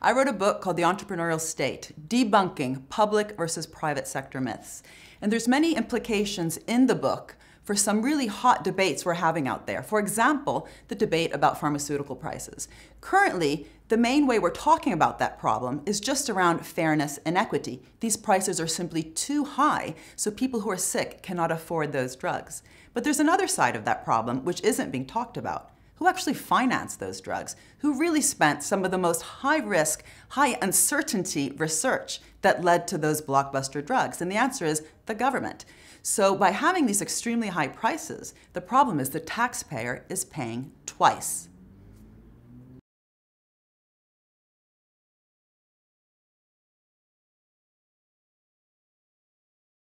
I wrote a book called The Entrepreneurial State, Debunking Public versus Private Sector Myths. And there's many implications in the book for some really hot debates we're having out there. For example, the debate about pharmaceutical prices. Currently, the main way we're talking about that problem is just around fairness and equity. These prices are simply too high, so people who are sick cannot afford those drugs. But there's another side of that problem which isn't being talked about who actually financed those drugs, who really spent some of the most high risk, high uncertainty research that led to those blockbuster drugs? And the answer is the government. So by having these extremely high prices, the problem is the taxpayer is paying twice.